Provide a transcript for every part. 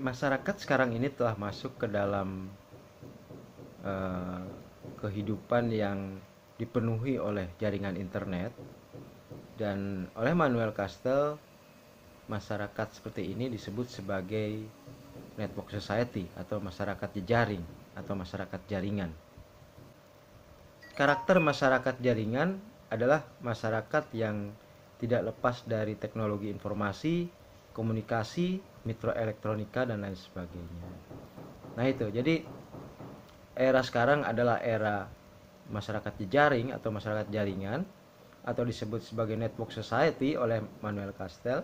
masyarakat sekarang ini telah masuk ke dalam uh, kehidupan yang dipenuhi oleh jaringan internet dan oleh Manuel Castel masyarakat seperti ini disebut sebagai network society atau masyarakat jejaring atau masyarakat jaringan. Karakter masyarakat jaringan adalah masyarakat yang tidak lepas dari teknologi informasi, komunikasi, mikroelektronika dan lain sebagainya. Nah itu jadi era sekarang adalah era masyarakat jejaring atau masyarakat jaringan atau disebut sebagai network society oleh Manuel Castel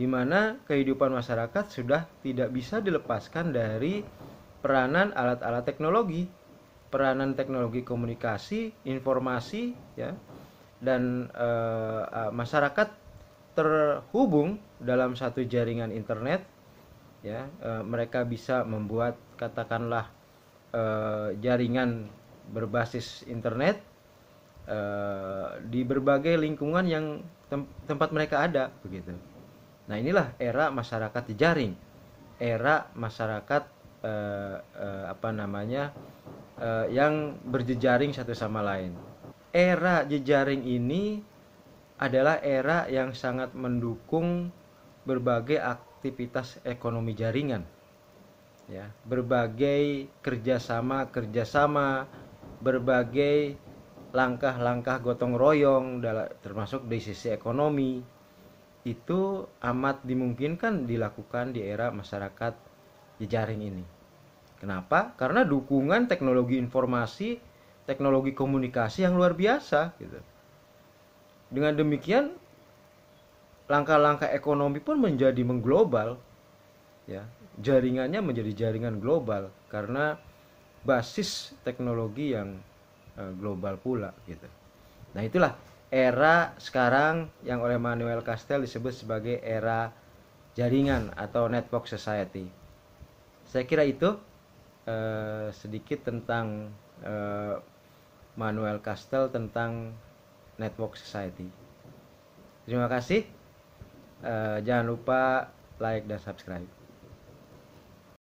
di mana kehidupan masyarakat sudah tidak bisa dilepaskan dari peranan alat-alat teknologi, peranan teknologi komunikasi, informasi ya. Dan e, masyarakat terhubung dalam satu jaringan internet ya e, mereka bisa membuat katakanlah e, jaringan berbasis internet e, di berbagai lingkungan yang tem tempat mereka ada begitu nah inilah era masyarakat jaring era masyarakat e, e, apa namanya e, yang berjejaring satu sama lain era jejaring ini adalah era yang sangat mendukung berbagai aktivitas ekonomi jaringan ya berbagai kerjasama kerjasama berbagai langkah-langkah gotong royong termasuk dari sisi ekonomi itu amat dimungkinkan dilakukan di era masyarakat jejaring ini. Kenapa? Karena dukungan teknologi informasi, teknologi komunikasi yang luar biasa gitu. Dengan demikian langkah-langkah ekonomi pun menjadi mengglobal ya. Jaringannya menjadi jaringan global karena basis teknologi yang eh, global pula gitu. Nah, itulah era sekarang yang oleh Manuel Castel disebut sebagai era jaringan atau network society. Saya kira itu eh, sedikit tentang eh, Manuel Castel tentang Network Society. Terima kasih. Eh, jangan lupa like dan subscribe.